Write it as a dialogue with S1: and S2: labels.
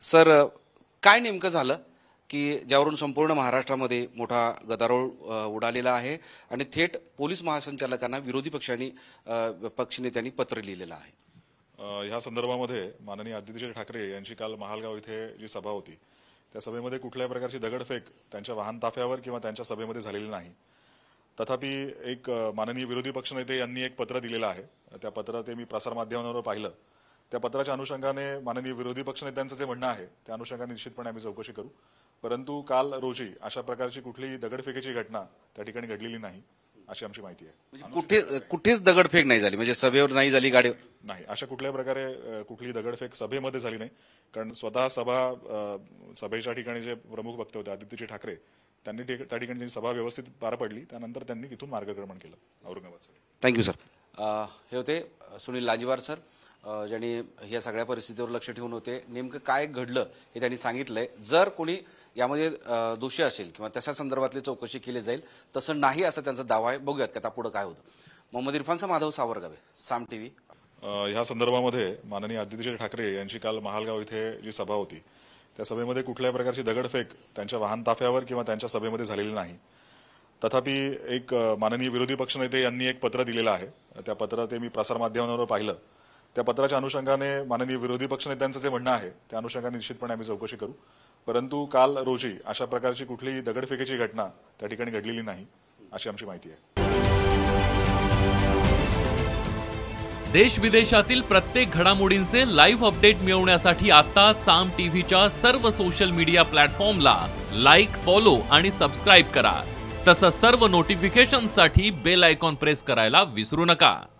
S1: sir काय नेमकं झालं की ज्यावरून संपूर्ण महाराष्ट्रामध्ये मोठा गदारोळ उडालेला आहे आणि थेट पोलीस महासंचालकांना विरोधी पक्षांनी
S2: पक्षनेत्यांनी पत्र लिहिलेलं आहे ह्या संदर्भामध्ये माननीय आदित्य ठाकरे यांची काल महालगाव इथे जी सभा होती त्या सभेमध्ये कुठल्याही प्रकारची दगडफेक त्यांच्या वाहन ताफ्यावर किंवा त्यांच्या सभेमध्ये झालेली नाही तथापि एक माननीय विरोधी पक्षनेते यांनी एक पत्र दिलेलं आहे त्या पत्रात ते मी प्रसारमाध्यमांवर पाहिलं त्या पत्राच्या अनुषंगाने माननीय विरोधी पक्षनेत्यांचं जे म्हणणं आहे त्या अनुषंगाने निश्चितपणे आम्ही चौकशी करू परंतु काल रोजी अशा प्रकारची कुठलीही दगडफेकीची घटना त्या ठिकाणी घडलेली नाही अशी आमची माहिती आहे म्हणजे
S1: कुठे कुठेच दगडफेक नाही झाली म्हणजे सभेवर नाही झाली गाडी
S2: नाही अशा कुठल्या प्रकारे कुठली दगडफेक सभेमध्ये झाली नाही कारण स्वतः सभा सभेच्या ठिकाणी जे प्रमुख वक्ते होते आदित्यजी ठाकरे त्यांनी त्या ठिकाणी सभा व्यवस्थित पार पडली त्यानंतर त्यांनी तिथून मार्गक्रमण केलं औरंगाबाद थँक्यू सर हे
S1: होते सुनील लाजीवार सर ज्यांनी या सगळ्या परिस्थितीवर लक्ष ठेवून होते नेमकं काय घडलं हे त्यांनी सांगितलंय जर कोणी यामध्ये दोषी असेल किंवा तशा संदर्भातली चौकशी केली जाईल तसं नाही असं त्यांचा दावा आहे बघूयात का पुढं काय होतं मोहम्मद इरफानचा माधव सावरगावे
S2: साम टीव्ही ह्या संदर्भामध्ये माननीय आदित्य ठाकरे यांची काल महालगाव इथे जी सभा होती त्या सभेमध्ये कुठल्याही प्रकारची दगडफेक त्यांच्या वाहन ताफ्यावर किंवा त्यांच्या सभेमध्ये झालेली नाही तथापि एक माननीय विरोधी पक्षनेते यांनी एक पत्र दिलेलं आहे त्या पत्रात ते मी प्रसारमाध्यमांवर पाहिलं त्या पत्राच्या अनुषंगाने माननीय विरोधी पक्षनेत्यांचं जे म्हणणं आहे त्या अनुषंगाने निश्चितपणे आम्ही चौकशी करू परंतु काल रोजी अशा प्रकारची कुठलीही दगडफेकीची घटना त्या ठिकाणी
S3: घडलेली नाही अशी
S2: आमची माहिती आहे
S3: देश विदेशातील प्रत्येक घडामोडींचे लाईव्ह अपडेट मिळवण्यासाठी आता साम टीव्हीच्या सर्व सोशल मीडिया प्लॅटफॉर्मला लाईक फॉलो आणि सबस्क्राईब करा तसंच सर्व नोटिफिकेशनसाठी बेल आयकॉन प्रेस करायला विसरू नका